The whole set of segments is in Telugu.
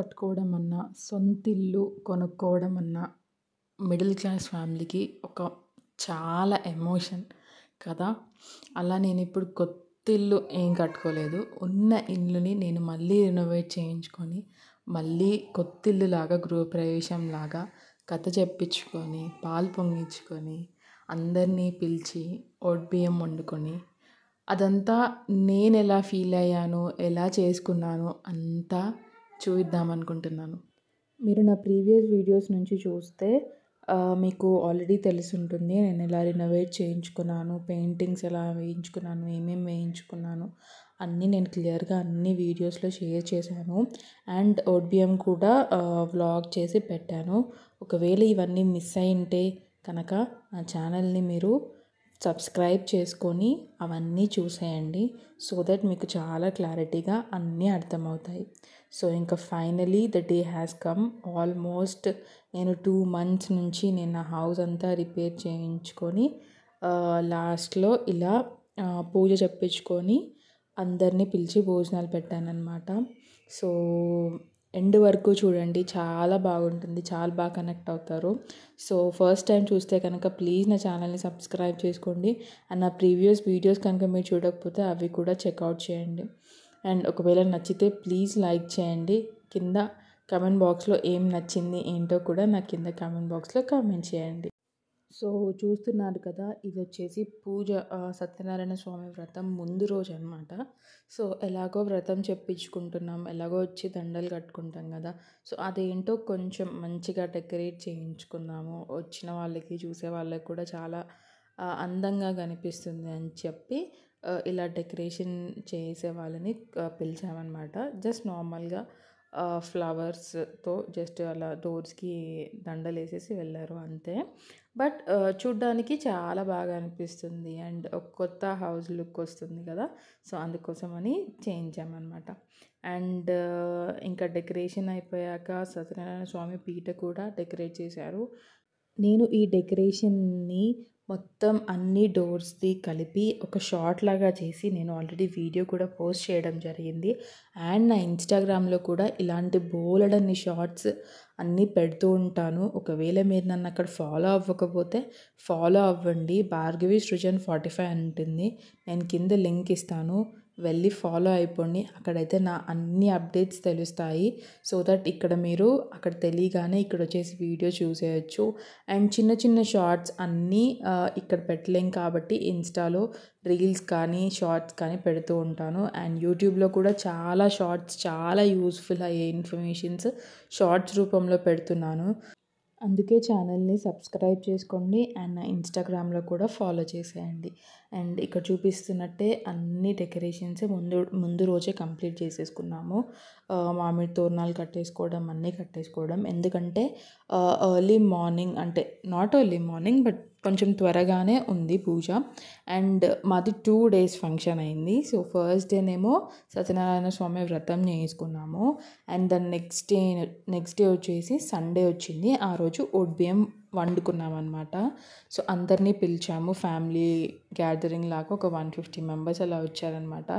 కట్టుకోవడం అన్నా సొంత ఇల్లు కొనుక్కోవడం అన్నా మిడిల్ క్లాస్ ఫ్యామిలీకి ఒక చాలా ఎమోషన్ కదా అలా నేను ఇప్పుడు కొత్త ఇల్లు ఏం కట్టుకోలేదు ఉన్న ఇల్లుని నేను మళ్ళీ రినోవేట్ చేయించుకొని మళ్ళీ కొత్త ఇల్లు లాగా గృహప్రవేశం లాగా కథ చెప్పించుకొని పాలు పొంగించుకొని అందరినీ పిలిచి ఓట్ బియ్యం వండుకొని అదంతా నేను ఎలా ఫీల్ అయ్యాను ఎలా చేసుకున్నాను అంతా చూపిద్దామనుకుంటున్నాను మీరు నా ప్రీవియస్ వీడియోస్ నుంచి చూస్తే మీకు ఆల్రెడీ తెలిసి ఉంటుంది నేను ఎలా రినోవేట్ చేయించుకున్నాను పెయింటింగ్స్ ఎలా వేయించుకున్నాను ఏమేమి వేయించుకున్నాను అన్నీ నేను క్లియర్గా అన్ని వీడియోస్లో షేర్ చేశాను అండ్ ఓడిబిఎం కూడా వ్లాగ్ చేసి పెట్టాను ఒకవేళ ఇవన్నీ మిస్ అయింటే కనుక నా ఛానల్ని మీరు సబ్స్క్రైబ్ చేసుకొని అవన్నీ చూసేయండి సో దట్ మీకు చాలా క్లారిటీగా అన్నీ అర్థమవుతాయి సో ఇంకా finally the day has come almost నేను టూ మంత్స్ నుంచి నేను నా హౌస్ అంతా రిపేర్ చేయించుకొని లాస్ట్లో ఇలా పూజ చెప్పించుకొని అందరినీ పిలిచి భోజనాలు పెట్టానన్నమాట సో ఎండ్ వరకు చూడండి చాలా బాగుంటుంది చాలా బాగా కనెక్ట్ అవుతారు సో ఫస్ట్ టైం చూస్తే కనుక ప్లీజ్ నా ఛానల్ని సబ్స్క్రైబ్ చేసుకోండి అండ్ నా ప్రీవియస్ వీడియోస్ కనుక మీరు చూడకపోతే అవి కూడా చెక్అవుట్ చేయండి అండ్ ఒకవేళ నచ్చితే ప్లీజ్ లైక్ చేయండి కింద కమెంట్ బాక్స్లో ఏం నచ్చింది ఏంటో కూడా నా కింద కమెంట్ బాక్స్లో కామెంట్ చేయండి సో చూస్తున్నారు కదా ఇది వచ్చేసి పూజ సత్యనారాయణ స్వామి వ్రతం ముందు రోజు అనమాట సో ఎలాగో వ్రతం చెప్పించుకుంటున్నాం ఎలాగో వచ్చి దండలు కట్టుకుంటాం కదా సో అదేంటో కొంచెం మంచిగా డెకరేట్ చేయించుకున్నాము వచ్చిన వాళ్ళకి చూసే వాళ్ళకి కూడా చాలా అందంగా కనిపిస్తుంది అని చెప్పి ఇలా డెకరేషన్ చేసే వాళ్ళని పిలిచామన్నమాట జస్ట్ నార్మల్గా ఫ్లవర్స్తో జస్ట్ అలా డోర్స్కి దండలేసేసి వెళ్ళారు అంతే బట్ చూడ్డానికి చాలా బాగా అనిపిస్తుంది అండ్ కొత్త హౌస్ లుక్ వస్తుంది కదా సో అందుకోసం అని చేయించామన్నమాట అండ్ ఇంకా డెకరేషన్ అయిపోయాక సత్యనారాయణ స్వామి పీట కూడా డెకరేట్ చేశారు నేను ఈ డెకరేషన్ని మొత్తం అన్ని డోర్స్ది కలిపి ఒక షార్ట్ లాగా చేసి నేను ఆల్రెడీ వీడియో కూడా పోస్ట్ చేయడం జరిగింది అండ్ నా ఇన్స్టాగ్రామ్లో కూడా ఇలాంటి బోలెడన్ని షార్ట్స్ అన్నీ పెడుతూ ఉంటాను ఒకవేళ మీరు నన్ను అక్కడ ఫాలో అవ్వకపోతే ఫాలో అవ్వండి భార్గవి సృజన్ ఫార్టీ ఫైవ్ ఉంటుంది నేను కింద లింక్ ఇస్తాను వెళ్ళి ఫాలో అయిపోండి అక్కడైతే నా అన్ని అప్డేట్స్ తెలుస్తాయి సో దట్ ఇక్కడ మీరు అక్కడ తెలియగానే ఇక్కడ వచ్చేసి వీడియో చూసేయచ్చు అండ్ చిన్న చిన్న షార్ట్స్ అన్నీ ఇక్కడ పెట్టలేం కాబట్టి ఇన్స్టాలో రీల్స్ కానీ షార్ట్స్ కానీ పెడుతూ ఉంటాను అండ్ యూట్యూబ్లో కూడా చాలా షార్ట్స్ చాలా యూస్ఫుల్ అయ్యే ఇన్ఫర్మేషన్స్ షార్ట్స్ రూపంలో పెడుతున్నాను అందుకే ఛానల్ని సబ్స్క్రైబ్ చేసుకోండి అండ్ నా ఇన్స్టాగ్రామ్లో కూడా ఫాలో చేసేయండి అండ్ ఇక్కడ చూపిస్తున్నట్టే అన్ని డెకరేషన్స్ ముందు ముందు రోజే కంప్లీట్ చేసేసుకున్నాము మామిడి తోరణాలు కట్టేసుకోవడం అన్నీ కట్టేసుకోవడం ఎందుకంటే ఎర్లీ మార్నింగ్ అంటే నాట్ ఎర్లీ మార్నింగ్ బట్ కొంచెం త్వరగానే ఉంది పూజ అండ్ మాది టూ డేస్ ఫంక్షన్ అయింది సో ఫస్ట్ డేనేమో సత్యనారాయణ స్వామి వ్రతం చేసుకున్నాము and then next day next day వచ్చేసి సండే వచ్చింది ఆ రోజు ఓట్బియ్యం వండుకున్నాం అనమాట సో అందరినీ పిలిచాము ఫ్యామిలీ గ్యాదరింగ్ లాగా ఒక వన్ ఫిఫ్టీ మెంబర్స్ అలా వచ్చారనమాట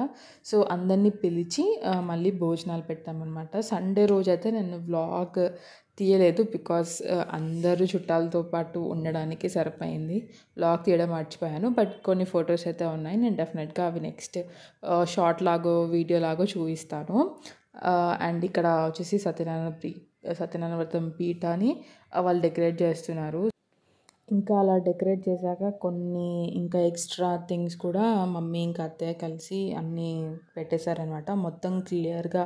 సో అందరినీ పిలిచి మళ్ళీ భోజనాలు పెట్టామన్నమాట సండే రోజు అయితే నేను వ్లాగ్ తీయలేదు బికాస్ uh, అందరూ చుట్టాలతో పాటు ఉండడానికి సరిపోయింది లాక్ తీయడం మర్చిపోయాను బట్ కొన్ని ఫొటోస్ అయితే ఉన్నాయి నేను డెఫినెట్గా అవి నెక్స్ట్ షార్ట్ uh, లాగో వీడియో లాగో చూపిస్తాను అండ్ uh, ఇక్కడ వచ్చేసి సత్యనారాయణ పీ సత్యనారాయణ వ్రతం అని వాళ్ళు డెకరేట్ చేస్తున్నారు ఇంకా అలా డెకరేట్ చేశాక కొన్ని ఇంకా ఎక్స్ట్రా థింగ్స్ కూడా మమ్మీ ఇంకా అత్తయ్య కలిసి అన్నీ పెట్టేశారనమాట మొత్తం క్లియర్గా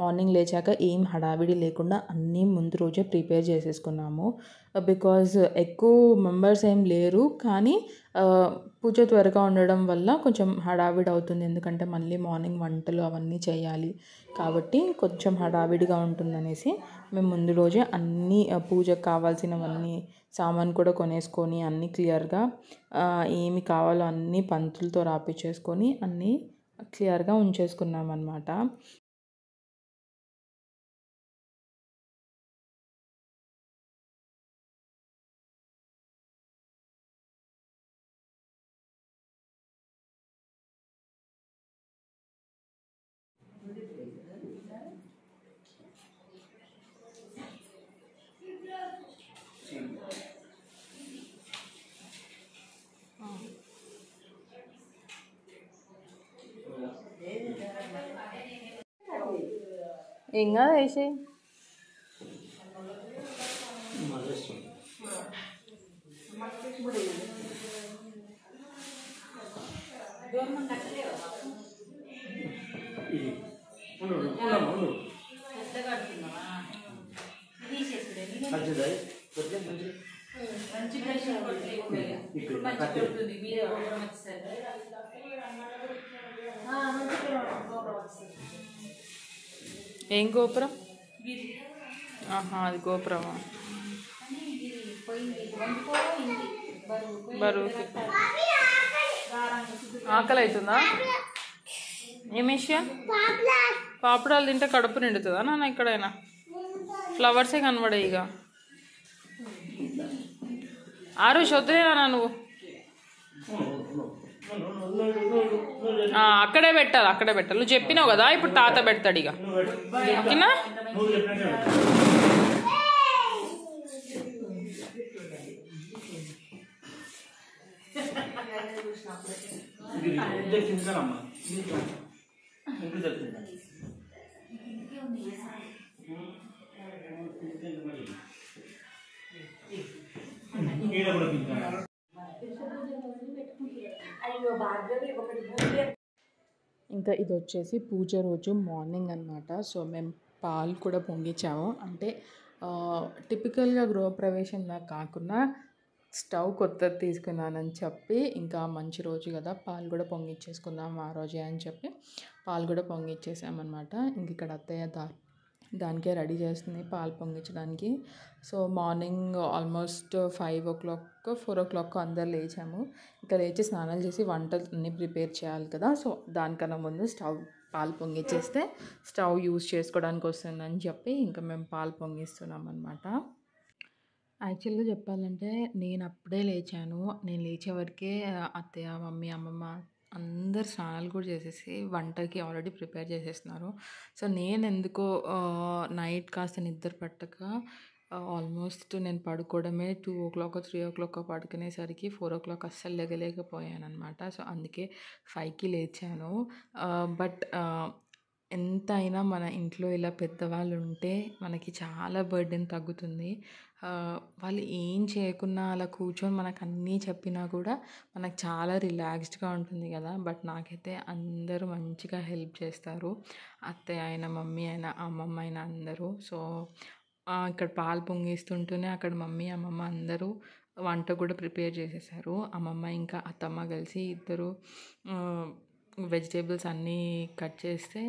మార్నింగ్ లేచాక ఏం హడావిడి లేకుండా అన్నీ ముందు రోజే ప్రిపేర్ చేసేసుకున్నాము బికాజ్ uh, ఎక్కువ మెంబర్స్ ఏం లేరు కానీ uh, పూజ త్వరగా ఉండడం వల్ల కొంచెం హడావిడి అవుతుంది ఎందుకంటే మళ్ళీ మార్నింగ్ వంటలు అవన్నీ చేయాలి కాబట్టి కొంచెం హడావిడిగా ఉంటుందనేసి మేము ముందు రోజే అన్నీ uh, పూజకు కావాల్సినవన్నీ సామాన్ కూడా కొనేసుకొని అన్నీ క్లియర్గా ఏమి కావాలో అన్నీ పంతులతో రాపిచ్చేసుకొని అన్నీ క్లియర్గా ఉంచేసుకున్నాం అనమాట ఏం కాదు వేసి మంచి మంచి ఏం గోపురం ఆహా అది గోపురమా బరువుకి ఆకలి అవుతుందా ఏమేషియా పాపడాలు తింటే కడుపు నిండుతుందా నాన్న ఎక్కడైనా ఫ్లవర్సే కనబడే ఇక ఆరు శొద్దులేనా నువ్వు అక్కడే పెట్టాలి అక్కడే పెట్టాలి నువ్వు చెప్పినావు కదా ఇప్పుడు తాత పెడతాడు ఇక ఓకేనా ఈడ కూడా ఇంకా ఇది వచ్చేసి పూజ రోజు మార్నింగ్ అనమాట సో మేము పాలు కూడా పొంగించాము అంటే టిపికల్గా గృహప్రవేశంలా కాకుండా స్టవ్ కొత్తది తీసుకున్నానని చెప్పి ఇంకా మంచి రోజు కదా పాలు కూడా పొంగిచ్చేసుకుందాం ఆ రోజే అని చెప్పి పాలు కూడా పొంగిచ్చేసామన్నమాట ఇంక ఇక్కడ అత్తయ్య దారి దానికే రెడీ చేస్తుంది పాలు పొంగించడానికి so morning almost five o'clock four o'clock అందరు లేచాము ఇంకా లేచి స్నానాలు చేసి వంటలు అన్నీ ప్రిపేర్ చేయాలి కదా సో దానికన్నా ముందు స్టవ్ పాలు పొంగిచ్చేస్తే స్టవ్ యూజ్ చేసుకోవడానికి వస్తుందని చెప్పి ఇంకా మేము పాలు పొంగిస్తున్నాం అనమాట యాక్చువల్గా చెప్పాలంటే నేను అప్పుడే లేచాను నేను లేచే వరకే అత్తయ్య మమ్మీ అమ్మమ్మ అందరు స్నానాలు కూడా చేసేసి వంటకి ఆల్రెడీ ప్రిపేర్ చేసేస్తున్నారు సో నేను ఎందుకో నైట్ కాస్త నిద్ర పట్టక ఆల్మోస్ట్ నేను పడుకోవడమే two o'clock three o'clock పడుకునేసరికి ఫోర్ ఓ క్లాక్ అస్సలు లెగలేకపోయాను అనమాట సో అందుకే ఫైవ్కి లేచాను బట్ ఎంత అయినా మన ఇంట్లో ఇలా పెద్దవాళ్ళు ఉంటే మనకి చాలా బర్డెన్ తగ్గుతుంది వాళ్ళు ఏం చేయకున్నా అలా కూర్చొని మనకు అన్నీ చెప్పినా కూడా మనకు చాలా రిలాక్స్డ్గా ఉంటుంది కదా బట్ నాకైతే అందరూ మంచిగా హెల్ప్ చేస్తారు అత్తయ్య అయినా మమ్మీ అయినా అమ్మమ్మ అయినా అందరూ సో ఇక్కడ పాలు పొంగిస్తుంటూనే అక్కడ మమ్మీ అమ్మమ్మ అందరూ వంట కూడా ప్రిపేర్ చేసేసారు అమ్మమ్మ ఇంకా అత్తమ్మ కలిసి ఇద్దరు వెజిటేబుల్స్ అన్నీ కట్ చేస్తే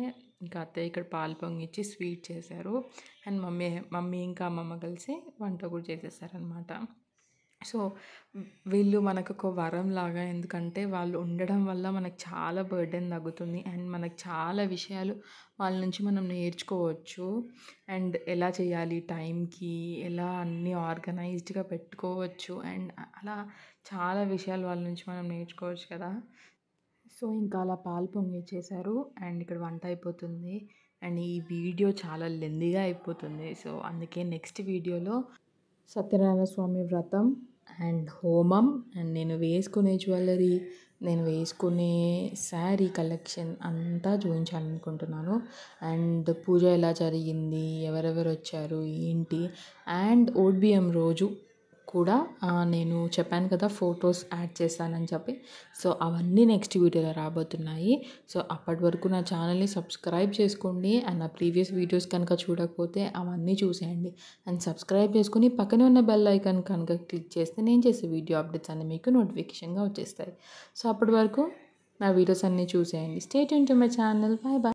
ఇంకా అత్తయ్య ఇక్కడ పాలు పొంగిచ్చి స్వీట్ చేశారు అండ్ మమ్మీ మమ్మీ ఇంకా అమ్మమ్మ కలిసి వంట కూడా చేసేసారనమాట సో వీళ్ళు మనకు ఒక వరం లాగా ఎందుకంటే వాళ్ళు ఉండడం వల్ల మనకు చాలా బర్డెన్ తగ్గుతుంది అండ్ మనకు చాలా విషయాలు వాళ్ళ నుంచి మనం నేర్చుకోవచ్చు అండ్ ఎలా చేయాలి టైంకి ఎలా అన్నీ ఆర్గనైజ్డ్గా పెట్టుకోవచ్చు అండ్ అలా చాలా విషయాలు వాళ్ళ నుంచి మనం నేర్చుకోవచ్చు కదా సో ఇంకా అలా పాలు పొంగిచ్చేశారు అండ్ ఇక్కడ వంట అయిపోతుంది అండ్ ఈ వీడియో చాలా లెందీగా అయిపోతుంది సో అందుకే నెక్స్ట్ వీడియోలో సత్యనారాయణ స్వామి వ్రతం అండ్ హోమం అండ్ నేను వేసుకునే జ్యువెలరీ నేను వేసుకునే శారీ కలెక్షన్ అంతా చూపించాలనుకుంటున్నాను అండ్ పూజ ఎలా జరిగింది ఎవరెవరు వచ్చారు ఏంటి అండ్ ఓడిబిఎం రోజు కూడా నేను చెప్పాను కదా ఫొటోస్ యాడ్ చేస్తానని చెప్పి సో అవన్నీ నెక్స్ట్ వీడియోలో రాబోతున్నాయి సో అప్పటి వరకు నా ఛానల్ని సబ్స్క్రైబ్ చేసుకోండి అండ్ నా ప్రీవియస్ వీడియోస్ కనుక చూడకపోతే అవన్నీ చూసేయండి అండ్ సబ్స్క్రైబ్ చేసుకుని పక్కనే ఉన్న బెల్ ఐకాన్ కనుక క్లిక్ చేస్తే నేను చేసే వీడియో అప్డేట్స్ అన్నీ మీకు నోటిఫికేషన్గా వచ్చేస్తాయి సో అప్పటి వరకు నా వీడియోస్ అన్నీ చూసేయండి state to my channel bye bye